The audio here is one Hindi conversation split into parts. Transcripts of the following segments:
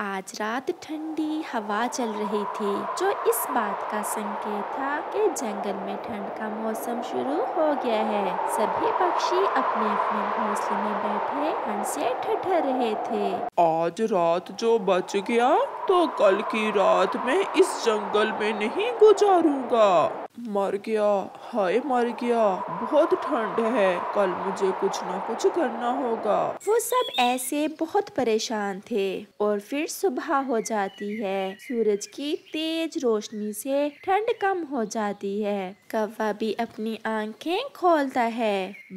आज रात ठंडी हवा चल रही थी जो इस बात का संकेत था कि जंगल में ठंड का मौसम शुरू हो गया है सभी पक्षी अपने अपने घोंसले में बैठे ठंड से ठठर रहे थे आज रात जो बच गया तो कल की रात में इस जंगल में नहीं गुजारूंगा मर गया हाय मर गया बहुत ठंड है कल मुझे कुछ ना कुछ करना होगा वो सब ऐसे बहुत परेशान थे और फिर सुबह हो जाती है सूरज की तेज रोशनी से ठंड कम हो जाती है कौवा भी अपनी आंखें खोलता है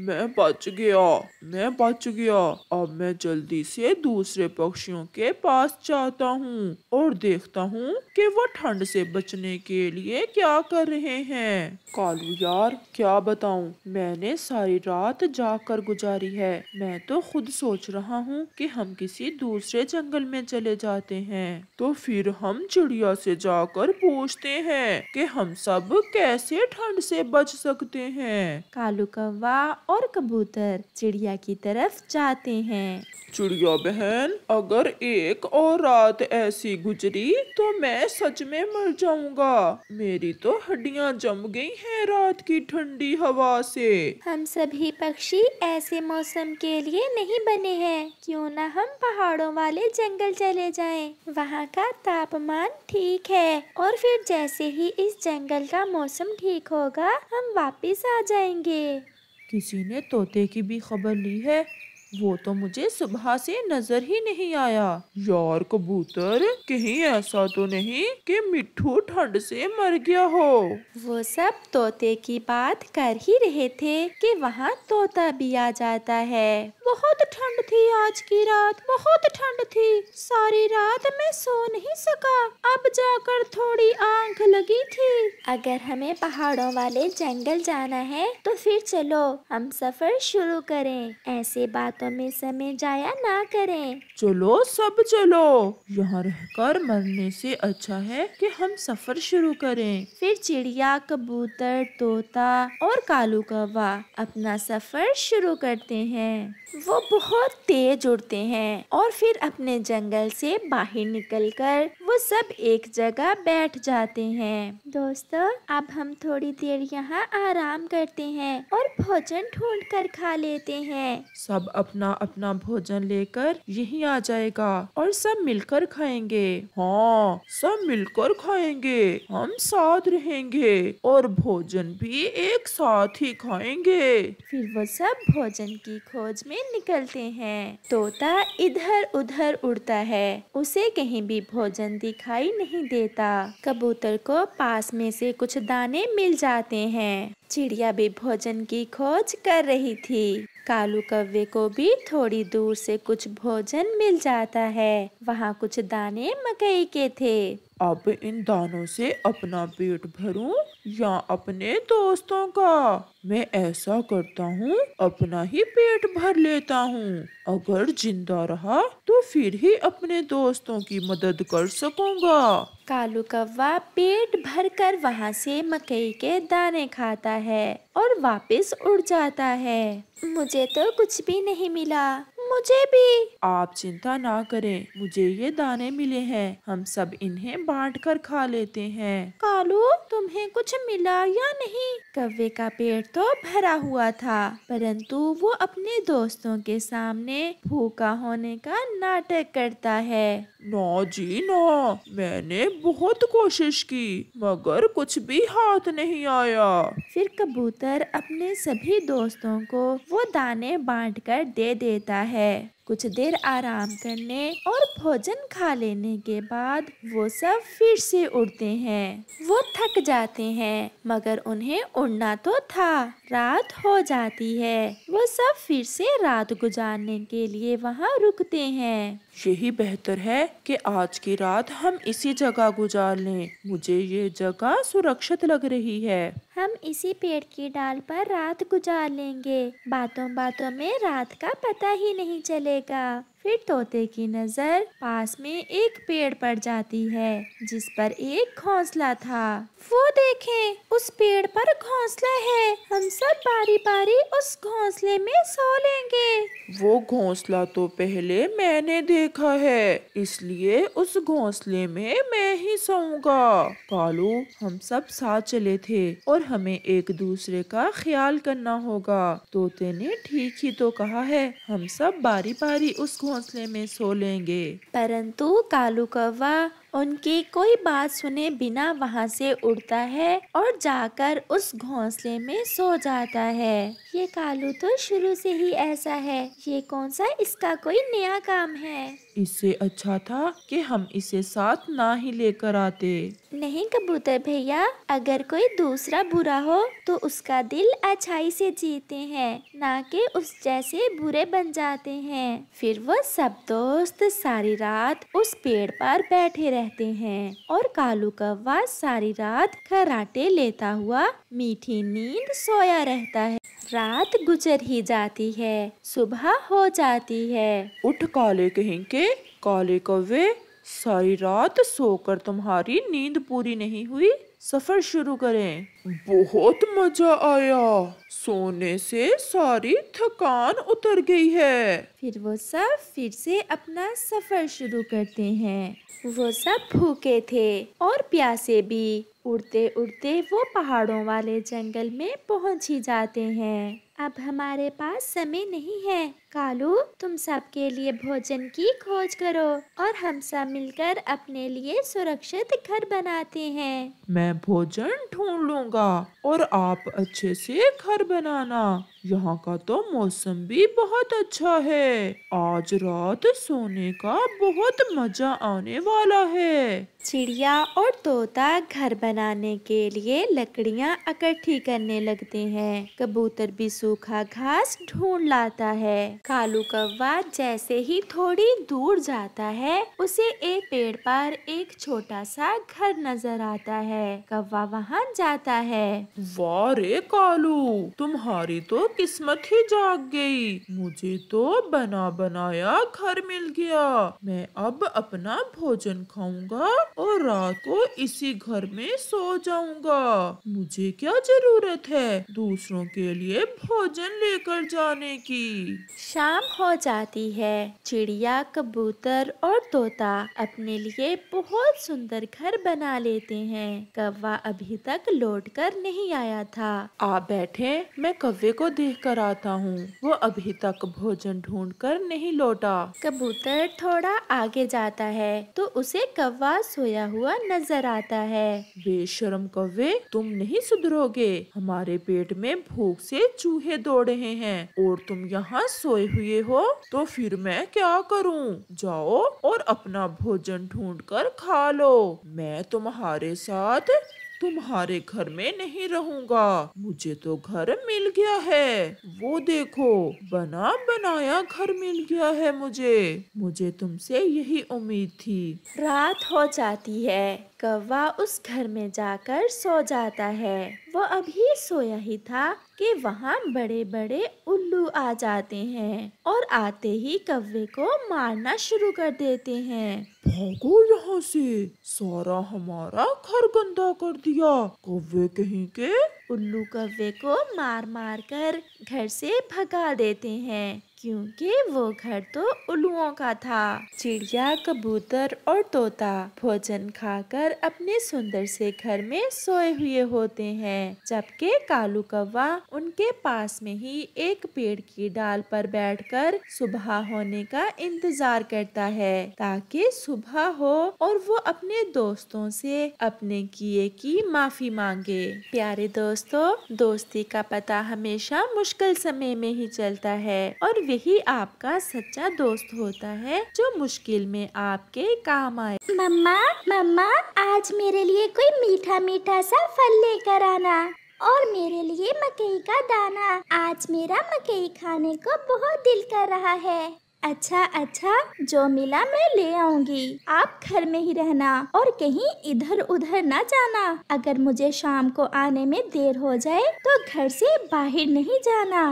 मैं बच गया मैं बच गया अब मैं जल्दी से दूसरे पक्षियों के पास जाता हूँ और देखता हूँ कि वो ठंड से बचने के लिए क्या कर रहे हैं हैं कालू यार क्या बताऊँ मैंने सारी रात जाग कर गुजारी है मैं तो खुद सोच रहा हूँ कि हम किसी दूसरे जंगल में चले जाते हैं तो फिर हम चिड़िया से जाकर पूछते हैं कि हम सब कैसे ठंड से बच सकते हैं कालू कौवा और कबूतर चिड़िया की तरफ जाते हैं चिड़िया बहन अगर एक और रात ऐसी गुजरी तो मैं सच में मर जाऊंगा मेरी तो हड्डियां जम गई है रात की ठंडी हवा से हम सभी पक्षी ऐसे मौसम के लिए नहीं बने हैं क्यों ना हम पहाड़ों वाले जंगल चले जाएं वहाँ का तापमान ठीक है और फिर जैसे ही इस जंगल का मौसम ठीक होगा हम वापस आ जाएंगे किसी ने तोते की भी खबर ली है वो तो मुझे सुबह से नजर ही नहीं आया यार कबूतर कहीं ऐसा तो नहीं कि मिट्टू ठंड से मर गया हो वो सब तोते की बात कर ही रहे थे कि वहाँ तोता भी आ जाता है बहुत ठंड थी आज की रात बहुत ठंड थी सारी रात मैं सो नहीं सका अब जाकर थोड़ी आंख लगी थी अगर हमें पहाड़ों वाले जंगल जाना है तो फिर चलो हम सफर शुरू करें ऐसे बातों में समय जाया ना करें चलो सब चलो यहाँ रहकर मरने से अच्छा है कि हम सफर शुरू करें फिर चिड़िया कबूतर तोता और कालू कौवा अपना सफर शुरू करते हैं वो बहुत तेज उड़ते हैं और फिर अपने जंगल से बाहर निकलकर वो सब एक जगह बैठ जाते हैं दोस्तों अब हम थोड़ी देर यहाँ आराम करते हैं और भोजन ढूंढ कर खा लेते हैं सब अपना अपना भोजन लेकर यहीं आ जाएगा और सब मिलकर खाएंगे हाँ सब मिलकर खाएंगे हम साथ रहेंगे और भोजन भी एक साथ ही खाएंगे फिर वो सब भोजन की खोज में निकलते हैं तोता इधर उधर उड़ता है उसे कहीं भी भोजन दिखाई नहीं देता कबूतर को पास में से कुछ दाने मिल जाते हैं चिड़िया भी भोजन की खोज कर रही थी कालू कव्वे को भी थोड़ी दूर से कुछ भोजन मिल जाता है वहाँ कुछ दाने मकई के थे अब इन दानों से अपना पेट भरूं या अपने दोस्तों का मैं ऐसा करता हूँ अपना ही पेट भर लेता हूँ अगर जिंदा रहा तो फिर ही अपने दोस्तों की मदद कर सकूँगा कालू कौवा पेट भर कर वहाँ से मकई के दाने खाता है और वापस उड़ जाता है मुझे तो कुछ भी नहीं मिला मुझे भी आप चिंता ना करें मुझे ये दाने मिले हैं हम सब इन्हें बांट कर खा लेते हैं कालू तुम्हें कुछ मिला या नहीं कव्वे का पेट तो भरा हुआ था परंतु वो अपने दोस्तों के सामने भूखा होने का नाटक करता है ना जी ना मैंने बहुत कोशिश की मगर कुछ भी हाथ नहीं आया फिर कबूतर अपने सभी दोस्तों को वो दाने बांटकर कर दे देता है है कुछ देर आराम करने और भोजन खा लेने के बाद वो सब फिर से उड़ते हैं वो थक जाते हैं मगर उन्हें उड़ना तो था रात हो जाती है वो सब फिर से रात गुजारने के लिए वहाँ रुकते हैं यही बेहतर है कि आज की रात हम इसी जगह गुजार लें मुझे ये जगह सुरक्षित लग रही है हम इसी पेड़ की डाल पर रात गुजार लेंगे बातों बातों में रात का पता ही नहीं चलेगा फिर तोते की नज़र पास में एक पेड़ पर जाती है जिस पर एक घोंसला था वो देखें उस पेड़ पर घोंसला है हम सब बारी बारी उस घोंसले में सो लेंगे वो घोंसला तो पहले मैंने देखा है इसलिए उस घोंसले में मैं ही सोऊंगा कालू हम सब साथ चले थे और हमें एक दूसरे का ख्याल करना होगा तोते ने ठीक ही तो कहा है हम सब बारी बारी उस घोंसले में सो लेंगे परंतु कालू कौवा उनकी कोई बात सुने बिना वहाँ से उड़ता है और जाकर उस घोंसले में सो जाता है ये कालू तो शुरू से ही ऐसा है ये कौन सा इसका कोई नया काम है इससे अच्छा था कि हम इसे साथ ना ही लेकर आते नहीं कबूतर भैया अगर कोई दूसरा बुरा हो तो उसका दिल अच्छाई से जीते हैं ना कि उस जैसे बुरे बन जाते हैं फिर वो सब दोस्त सारी रात उस पेड़ पर बैठे रहते हैं और कालू कौवा सारी रात खराटे लेता हुआ मीठी नींद सोया रहता है रात गुजर ही जाती है सुबह हो जाती है उठ काले कहेंगे काले कौवे सारी रात सोकर तुम्हारी नींद पूरी नहीं हुई सफर शुरू करें बहुत मजा आया सोने से सारी थकान उतर गई है फिर वो सब फिर से अपना सफर शुरू करते हैं वो सब भूखे थे और प्यासे भी उड़ते उड़ते वो पहाड़ों वाले जंगल में पहुंच ही जाते हैं अब हमारे पास समय नहीं है कालू तुम सबके लिए भोजन की खोज करो और हम सब मिलकर अपने लिए सुरक्षित घर बनाते हैं मैं भोजन ढूंढ लूँ दूंगा और आप अच्छे से घर बनाना यहाँ का तो मौसम भी बहुत अच्छा है आज रात सोने का बहुत मजा आने वाला है चिड़िया और तोता घर बनाने के लिए लकड़ियाँ इकट्ठी करने लगते हैं। कबूतर भी सूखा घास ढूंढ लाता है कालू कौवा जैसे ही थोड़ी दूर जाता है उसे एक पेड़ पर एक छोटा सा घर नजर आता है कौवा वहाँ जाता है वाह रे कालू तुम्हारी तो किस्मत ही जाग गई मुझे तो बना बनाया घर मिल गया मैं अब अपना भोजन खाऊंगा और रात को इसी घर में सो जाऊंगा मुझे क्या जरूरत है दूसरों के लिए भोजन लेकर जाने की शाम हो जाती है चिड़िया कबूतर और तोता अपने लिए बहुत सुंदर घर बना लेते हैं कौवा अभी तक लौट कर नहीं आया था आप बैठे मैं कौवे को देखकर आता हूँ वो अभी तक भोजन ढूंढ कर नहीं लौटा कबूतर थोड़ा आगे जाता है तो उसे कौवा सोया हुआ नजर आता है बेशरम कौवे तुम नहीं सुधरोगे हमारे पेट में भूख से चूहे दौड़ रहे हैं और तुम यहाँ सोए हुए हो तो फिर मैं क्या करूँ जाओ और अपना भोजन ढूंढ कर खा लो मैं तुम्हारे साथ तुम्हारे घर में नहीं रहूंगा मुझे तो घर मिल गया है वो देखो बना बनाया घर मिल गया है मुझे मुझे तुमसे यही उम्मीद थी रात हो जाती है कौवा उस घर में जाकर सो जाता है वो अभी सोया ही था कि वहाँ बड़े बड़े उल्लू आ जाते हैं और आते ही कौवे को मारना शुरू कर देते हैं भागो यहाँ से सारा हमारा घर गंदा कर दिया कौवे कहीं के उल्लू कौवे को मार मार कर घर से भगा देते हैं क्योंकि वो घर तो उल्लुओं का था चिड़िया कबूतर और तोता भोजन खाकर अपने सुंदर से घर में सोए हुए होते हैं जबकि कालू कौवा उनके पास में ही एक पेड़ की डाल पर बैठकर सुबह होने का इंतजार करता है ताकि सुबह हो और वो अपने दोस्तों से अपने किए की माफी मांगे प्यारे दोस्तों दोस्ती का पता हमेशा मुश्किल मुश्किल समय में ही चलता है और वही आपका सच्चा दोस्त होता है जो मुश्किल में आपके काम आए मम्मा मम्मा आज मेरे लिए कोई मीठा मीठा सा फल लेकर आना और मेरे लिए मकई का दाना आज मेरा मकई खाने को बहुत दिल कर रहा है अच्छा अच्छा जो मिला मैं ले आऊंगी आप घर में ही रहना और कहीं इधर उधर ना जाना अगर मुझे शाम को आने में देर हो जाए तो घर से बाहर नहीं जाना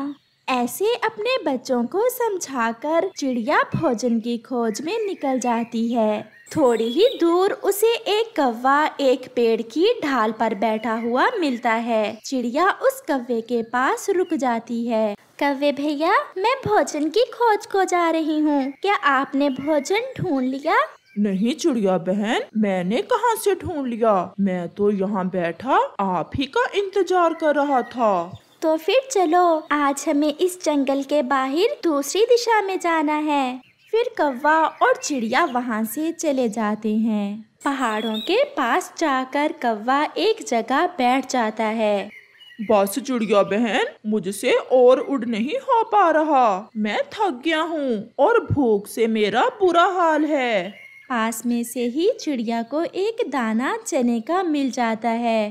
ऐसे अपने बच्चों को समझाकर चिड़िया भोजन की खोज में निकल जाती है थोड़ी ही दूर उसे एक कौवा एक पेड़ की ढाल पर बैठा हुआ मिलता है चिड़िया उस कौवे के पास रुक जाती है कौवे भैया मैं भोजन की खोज को जा रही हूँ क्या आपने भोजन ढूंढ लिया नहीं चिड़िया बहन मैंने कहाँ से ढूंढ लिया मैं तो यहाँ बैठा आप ही का इंतजार कर रहा था तो फिर चलो आज हमें इस जंगल के बाहर दूसरी दिशा में जाना है फिर कौवा और चिड़िया वहाँ से चले जाते हैं पहाड़ों के पास जाकर कौवा एक जगह बैठ जाता है बस चिड़िया बहन मुझसे और उड़ नहीं हो पा रहा मैं थक गया हूँ और भूख से मेरा बुरा हाल है पास में से ही चिड़िया को एक दाना चने का मिल जाता है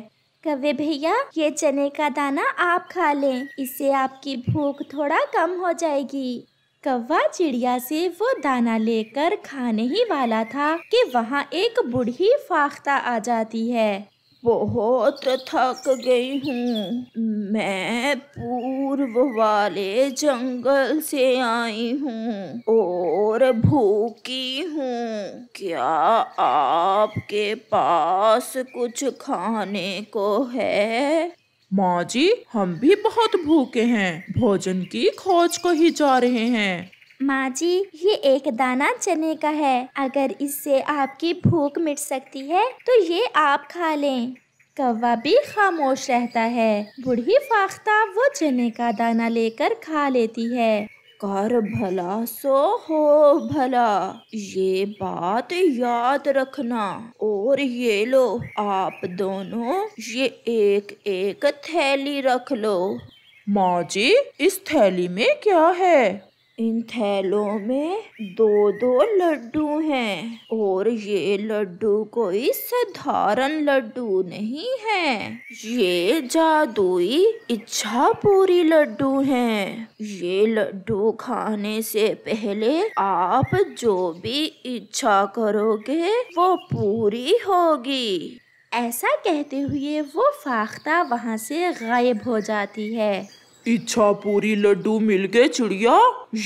कवे भैया ये चने का दाना आप खा लें इससे आपकी भूख थोड़ा कम हो जाएगी कौवा चिड़िया से वो दाना लेकर खाने ही वाला था कि वहाँ एक बूढ़ी फाख्ता आ जाती है बहुत थक गई हूँ मैं पूर्व वाले जंगल से आई हूँ और भूखी हूँ क्या आपके पास कुछ खाने को है माँ जी हम भी बहुत भूखे हैं भोजन की खोज को ही जा रहे हैं माँ जी ये एक दाना चने का है अगर इससे आपकी भूख मिट सकती है तो ये आप खा लें कौवा भी खामोश रहता है बूढ़ी फाख्ता वो चने का दाना लेकर खा लेती है कर भला सो हो भला ये बात याद रखना और ये लो आप दोनों ये एक एक थैली रख लो माँ जी इस थैली में क्या है इन थैलों में दो दो लड्डू हैं और ये लड्डू कोई साधारण लड्डू नहीं है ये जादुई इच्छा पूरी लड्डू हैं ये लड्डू खाने से पहले आप जो भी इच्छा करोगे वो पूरी होगी ऐसा कहते हुए वो फाख्ता वहाँ से गायब हो जाती है इच्छा पूरी लड्डू मिल गए चिड़िया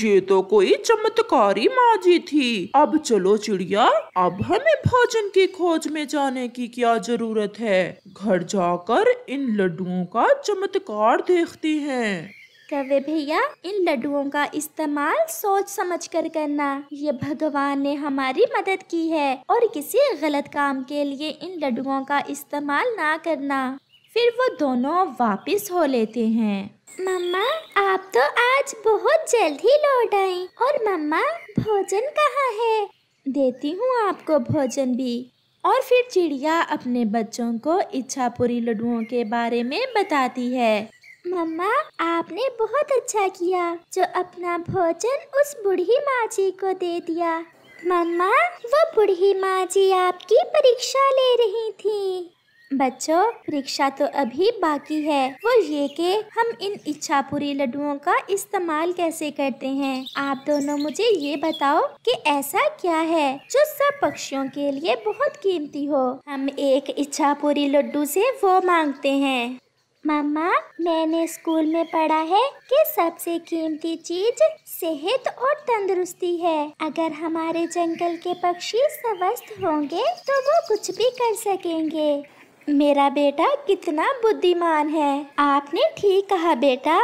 ये तो कोई चमत्कारी माजी थी अब चलो चिड़िया अब हमें भोजन की खोज में जाने की क्या जरूरत है घर जाकर इन लड्डुओं का चमत्कार देखते हैं कवे भैया इन लड्डुओं का इस्तेमाल सोच समझ कर करना ये भगवान ने हमारी मदद की है और किसी गलत काम के लिए इन लड्डुओं का इस्तेमाल ना करना फिर वो दोनों वापस हो लेते हैं मम्मा आप तो आज बहुत जल्द ही लौट आई और मम्मा भोजन कहाँ है देती हूँ आपको भोजन भी और फिर चिड़िया अपने बच्चों को इच्छा पूरी लड्डुओं के बारे में बताती है मम्मा आपने बहुत अच्छा किया जो अपना भोजन उस बूढ़ी माँ जी को दे दिया मम्मा वो बूढ़ी माँ जी आपकी परीक्षा ले रही थी बच्चों परीक्षा तो अभी बाकी है वो ये के हम इन इच्छा पूरी लड्डुओं का इस्तेमाल कैसे करते हैं आप दोनों मुझे ये बताओ कि ऐसा क्या है जो सब पक्षियों के लिए बहुत कीमती हो हम एक इच्छा पूरी लड्डू से वो मांगते हैं मामा मैंने स्कूल में पढ़ा है कि सबसे कीमती चीज सेहत और तंदुरुस्ती है अगर हमारे जंगल के पक्षी स्वस्थ होंगे तो वो कुछ भी कर सकेंगे मेरा बेटा कितना बुद्धिमान है आपने ठीक कहा बेटा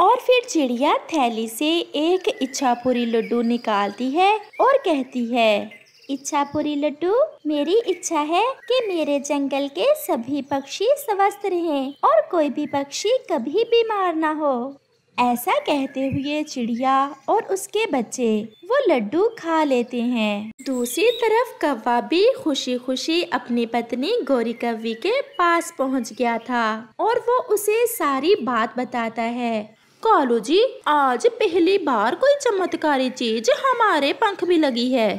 और फिर चिड़िया थैली से एक इच्छापुरी लड्डू निकालती है और कहती है इच्छापुरी लड्डू मेरी इच्छा है कि मेरे जंगल के सभी पक्षी स्वस्थ रहें और कोई भी पक्षी कभी बीमार ना हो ऐसा कहते हुए चिड़िया और उसके बच्चे वो लड्डू खा लेते हैं दूसरी तरफ कौवा भी खुशी खुशी अपनी पत्नी गौरी कवि के पास पहुंच गया था और वो उसे सारी बात बताता है कालू जी आज पहली बार कोई चमत्कारी चीज हमारे पंख भी लगी है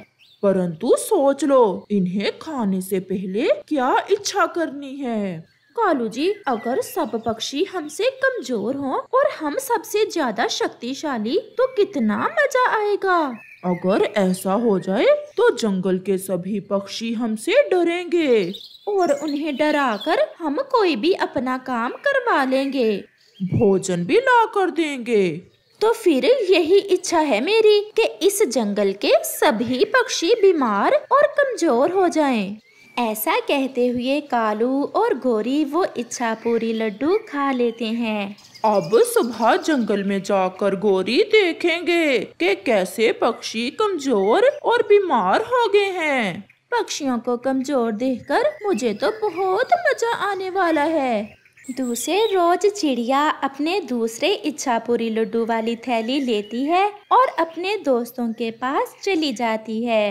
परंतु सोच लो इन्हें खाने से पहले क्या इच्छा करनी है कालू जी अगर सब पक्षी हमसे कमजोर हो और हम सबसे ज्यादा शक्तिशाली तो कितना मजा आएगा अगर ऐसा हो जाए तो जंगल के सभी पक्षी हमसे डरेंगे और उन्हें डराकर हम कोई भी अपना काम करवा लेंगे भोजन भी ला कर देंगे तो फिर यही इच्छा है मेरी कि इस जंगल के सभी पक्षी बीमार और कमजोर हो जाएं। ऐसा कहते हुए कालू और गोरी वो इच्छा पूरी लड्डू खा लेते हैं अब सुबह जंगल में जाकर गोरी देखेंगे कि कैसे पक्षी कमजोर और बीमार हो गए हैं पक्षियों को कमजोर देखकर मुझे तो बहुत मजा आने वाला है दूसरे रोज चिड़िया अपने दूसरे इच्छापूरी लड्डू वाली थैली लेती है और अपने दोस्तों के पास चली जाती है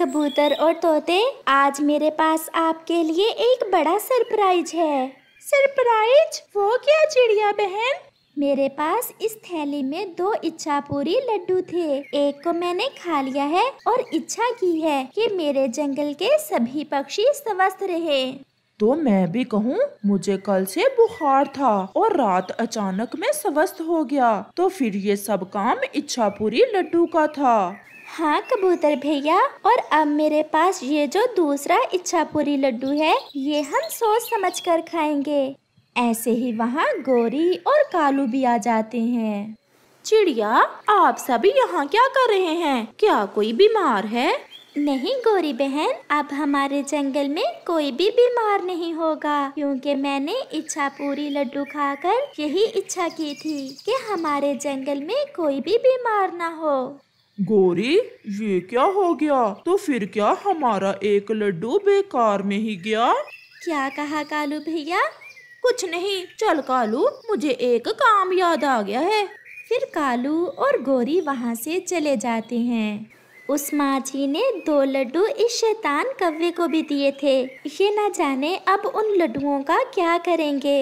कबूतर और तोते आज मेरे पास आपके लिए एक बड़ा सरप्राइज है सरप्राइज वो क्या चिड़िया बहन मेरे पास इस थैली में दो इच्छा पूरी लड्डू थे एक को मैंने खा लिया है और इच्छा की है कि मेरे जंगल के सभी पक्षी स्वस्थ रहे तो मैं भी कहूँ मुझे कल से बुखार था और रात अचानक में स्वस्थ हो गया तो फिर ये सब काम इच्छा पूरी लड्डू का था हाँ कबूतर भैया और अब मेरे पास ये जो दूसरा इच्छा पूरी लड्डू है ये हम सोच समझ कर खाएंगे ऐसे ही वहाँ गोरी और कालू भी आ जाते हैं चिड़िया आप सभी यहाँ क्या कर रहे हैं क्या कोई बीमार है नहीं गोरी बहन अब हमारे जंगल में कोई भी बीमार नहीं होगा क्योंकि मैंने इच्छा पूरी लड्डू खाकर यही इच्छा की थी कि हमारे जंगल में कोई भी बीमार ना हो गोरी ये क्या हो गया तो फिर क्या हमारा एक लड्डू बेकार में ही गया क्या कहा कालू भैया कुछ नहीं चल कालू मुझे एक काम याद आ गया है फिर कालू और गोरी वहाँ से चले जाते हैं उस माझी ने दो लड्डू इस शैतान कव्वे को भी दिए थे ये ना जाने अब उन लड्डुओं का क्या करेंगे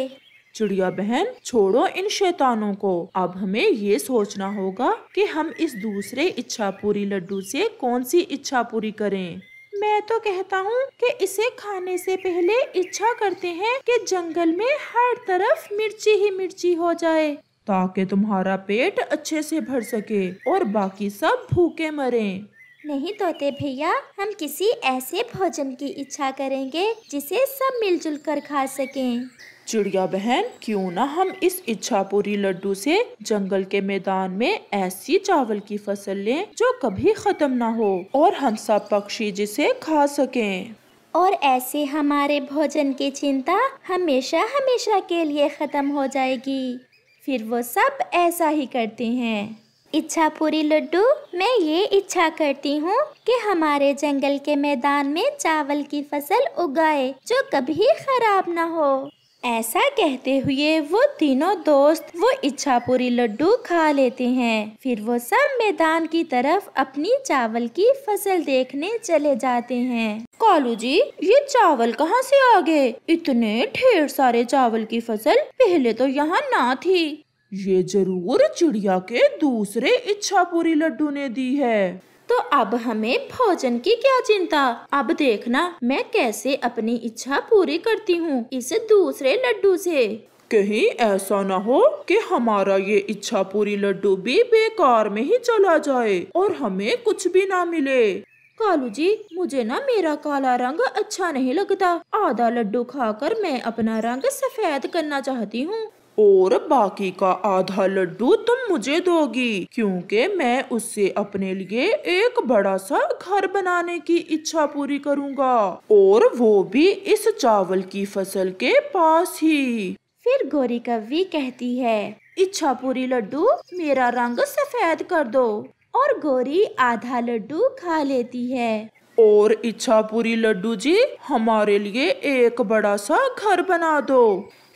चिड़िया बहन छोड़ो इन शैतानों को अब हमें ये सोचना होगा कि हम इस दूसरे इच्छा पूरी लड्डू से कौन सी इच्छा पूरी करें मैं तो कहता हूँ कि इसे खाने से पहले इच्छा करते हैं कि जंगल में हर तरफ मिर्ची ही मिर्ची हो जाए ताकि तुम्हारा पेट अच्छे से भर सके और बाकी सब भूखे मरे नहीं तोते भैया हम किसी ऐसे भोजन की इच्छा करेंगे जिसे सब मिलजुल कर खा सकें। चिड़िया बहन क्यों ना हम इस इच्छापुरी लड्डू से जंगल के मैदान में ऐसी चावल की फसल लें जो कभी खत्म ना हो और हम सब पक्षी जिसे खा सकें और ऐसे हमारे भोजन की चिंता हमेशा हमेशा के लिए ख़त्म हो जाएगी फिर वो सब ऐसा ही करते हैं इच्छा पूरी लड्डू मैं ये इच्छा करती हूँ कि हमारे जंगल के मैदान में चावल की फसल उगाए जो कभी खराब ना हो ऐसा कहते हुए वो तीनों दोस्त वो इच्छा पूरी लड्डू खा लेते हैं फिर वो सब मैदान की तरफ अपनी चावल की फसल देखने चले जाते हैं कालू जी ये चावल कहाँ से आ गए इतने ढेर सारे चावल की फसल पहले तो यहाँ ना थी ये जरूर चिड़िया के दूसरे इच्छा पूरी लड्डू ने दी है तो अब हमें भोजन की क्या चिंता अब देखना मैं कैसे अपनी इच्छा पूरी करती हूँ इस दूसरे लड्डू से कहीं ऐसा ना हो कि हमारा ये इच्छा पूरी लड्डू भी बेकार में ही चला जाए और हमें कुछ भी ना मिले कालू जी मुझे ना मेरा काला रंग अच्छा नहीं लगता आधा लड्डू खाकर मैं अपना रंग सफेद करना चाहती हूँ और बाकी का आधा लड्डू तुम मुझे दोगी क्योंकि मैं उससे अपने लिए एक बड़ा सा घर बनाने की इच्छा पूरी करूंगा और वो भी इस चावल की फसल के पास ही फिर गोरी कवि कहती है इच्छा पूरी लड्डू मेरा रंग सफेद कर दो और गोरी आधा लड्डू खा लेती है और इच्छा पूरी लड्डू जी हमारे लिए एक बड़ा सा घर बना दो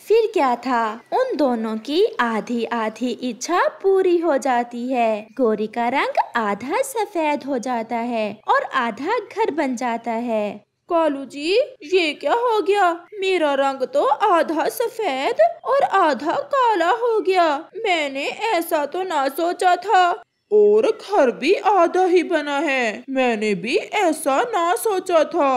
फिर क्या था उन दोनों की आधी आधी इच्छा पूरी हो जाती है गोरी का रंग आधा सफेद हो जाता है और आधा घर बन जाता है कालू जी ये क्या हो गया मेरा रंग तो आधा सफेद और आधा काला हो गया मैंने ऐसा तो ना सोचा था और घर भी आधा ही बना है मैंने भी ऐसा ना सोचा था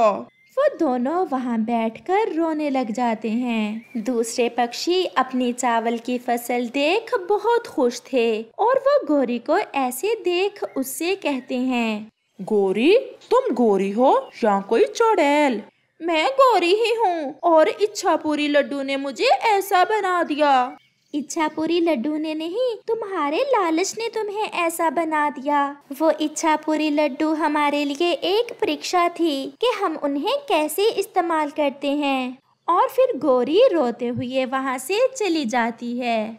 वो दोनों वहाँ बैठकर रोने लग जाते हैं दूसरे पक्षी अपनी चावल की फसल देख बहुत खुश थे और वो गोरी को ऐसे देख उससे कहते हैं गोरी तुम गोरी हो या कोई चौड़ैल मैं गोरी ही हूँ और इच्छा पूरी लड्डू ने मुझे ऐसा बना दिया इच्छा पूरी लड्डू ने नहीं तुम्हारे लालच ने तुम्हें ऐसा बना दिया वो इच्छा पूरी लड्डू हमारे लिए एक परीक्षा थी कि हम उन्हें कैसे इस्तेमाल करते हैं और फिर गोरी रोते हुए वहाँ से चली जाती है